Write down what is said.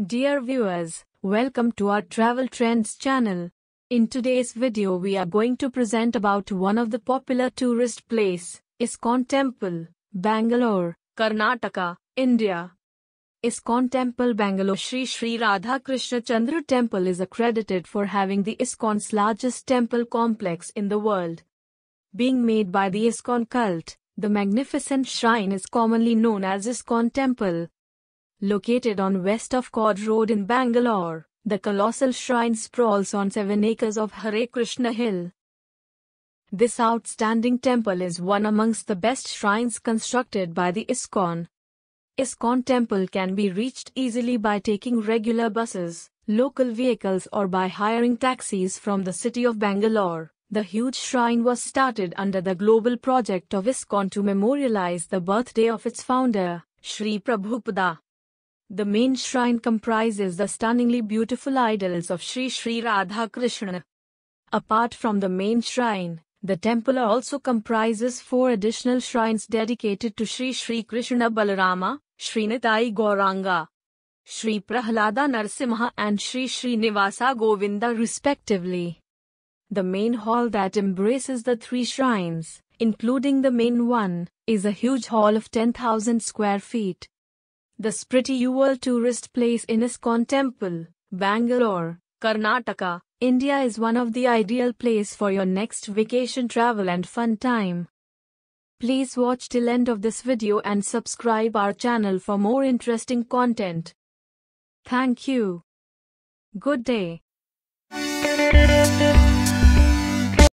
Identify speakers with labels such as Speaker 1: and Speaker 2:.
Speaker 1: Dear viewers, welcome to our Travel Trends channel. In today's video we are going to present about one of the popular tourist place, Iskon Temple, Bangalore, Karnataka, India. Iskon Temple Bangalore Sri Sri Radha Krishna Chandra Temple is accredited for having the Iskon's largest temple complex in the world. Being made by the Iskon cult, the magnificent shrine is commonly known as Iskon Temple, Located on west of Cod Road in Bangalore, the colossal shrine sprawls on 7 acres of Hare Krishna Hill. This outstanding temple is one amongst the best shrines constructed by the ISKCON. ISKCON temple can be reached easily by taking regular buses, local vehicles or by hiring taxis from the city of Bangalore. The huge shrine was started under the global project of ISKCON to memorialize the birthday of its founder, Sri Prabhupada. The main shrine comprises the stunningly beautiful idols of Sri Sri Radha Krishna. Apart from the main shrine, the temple also comprises four additional shrines dedicated to Sri Sri Krishna Balarama, Sri Nitai Gauranga, Sri Prahlada Narasimha, and Sri Sri Nivasa Govinda respectively. The main hall that embraces the three shrines, including the main one, is a huge hall of 10,000 square feet, the pretty Uval tourist place in Iskon Temple, Bangalore, Karnataka, India is one of the ideal place for your next vacation travel and fun time. Please watch till end of this video and subscribe our channel for more interesting content. Thank you. Good day.